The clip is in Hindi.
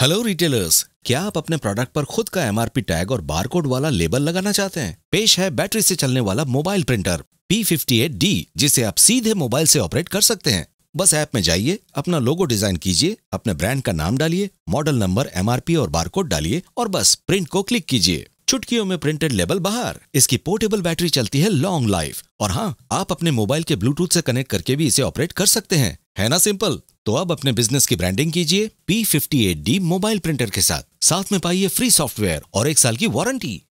हेलो रिटेलर्स क्या आप अपने प्रोडक्ट पर खुद का एमआरपी टैग और बारकोड वाला लेबल लगाना चाहते हैं पेश है बैटरी से चलने वाला मोबाइल प्रिंटर पी फिफ्टी जिसे आप सीधे मोबाइल से ऑपरेट कर सकते हैं बस ऐप में जाइए अपना लोगो डिजाइन कीजिए अपने ब्रांड का नाम डालिए मॉडल नंबर एम और बारकोड डालिए और बस प्रिंट को क्लिक कीजिए चुटकियों में प्रिंटेड लेबल बाहर इसकी पोर्टेबल बैटरी चलती है लॉन्ग लाइफ और हाँ आप अपने मोबाइल के ब्लूटूथ से कनेक्ट करके भी इसे ऑपरेट कर सकते हैं है ना सिंपल तो अब अपने बिजनेस की ब्रांडिंग कीजिए पी फिफ्टी मोबाइल प्रिंटर के साथ साथ में पाइए फ्री सॉफ्टवेयर और एक साल की वारंटी